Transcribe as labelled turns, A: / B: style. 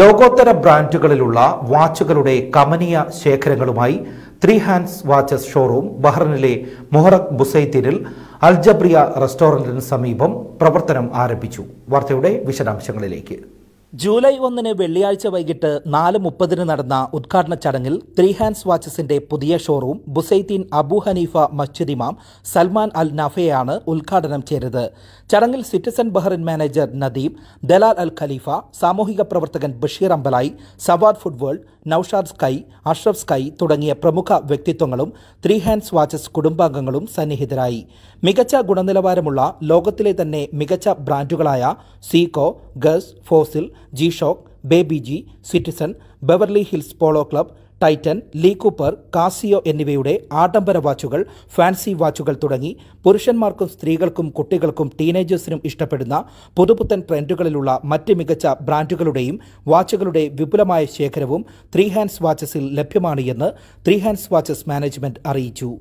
A: ലോകോത്തര ബ്രാൻഡുകളിലുള്ള വാച്ചുകളുടെ കമനീയ ശേഖരങ്ങളുമായി ത്രീ ഹാൻഡ്സ് വാച്ചസ് ഷോറൂം ബഹ്റിനിലെ മൊഹറക് ബുസൈത്തിനിൽ അൽജബ്രിയ റെസ്റ്റോറൻറ്റിന് സമീപം പ്രവർത്തനം ആരംഭിച്ചു വാർത്തയുടെ വിശദാംശങ്ങളിലേക്ക് ജൂലൈ ഒന്നിന് വെള്ളിയാഴ്ച വൈകിട്ട് നാല് മുപ്പതിന് നടന്ന ഉദ്ഘാടന ചടങ്ങിൽ ത്രീ ഹാൻഡ്സ് വാച്ചസിന്റെ പുതിയ ഷോറൂം ബുസൈദ്ദീൻ അബു ഹനീഫ മസ്ജിദ് ഇമാം സൽമാൻ അൽ നഫയാണ് ഉദ്ഘാടനം ചെയ്തത് ചടങ്ങിൽ Citizen Bahrain manager Nadeem Dalal Al Khalifa സാമൂഹിക പ്രവർത്തകൻ Basheer Ambalayi Sawad food world Naushad sky Ashraf sky തുടങ്ങിയ പ്രമുഖ വ്യക്തിത്വങ്ങളും ത്രീ ഹാൻഡ്സ് വാച്ചസ് കുടുംബാംഗങ്ങളും സന്നിഹിതരായി മികച്ച ഗുണനിലവാരമുള്ള ലോകത്തിലെ തന്നെ മികച്ച ബ്രാൻഡുകളായ Seiko Guess Fossil G Shock Baby G Citizen Beverly Hills Polo Club Titan Lee Cooper Casio എന്നിവയുടെ ആഡംബര വാച്ചുകൾ ഫാൻസി വാച്ചുകൾ തുടങ്ങി പുരുഷന്മാർക്കും സ്ത്രീകൾക്കും കുട്ടികൾക്കും ടീനേജേഴ്സിനും ഇഷ്ടപ്പെടുന്ന പുതുപുത്തൻ ട്രെൻഡുകളിലുള്ള മറ്റ് മികച്ച ബ്രാൻഡുകളുടെയും വാച്ചുകളുടെ വിപുലമായ ശേഖരവും ത്രീ ഹാൻഡ്സ് വാച്ചസിൽ ലഭ്യമാണ് എന്ന് ത്രീ ഹാൻഡ്സ് വാച്ചസ് മാനേജ്മെന്റ് അറിയിച്ചു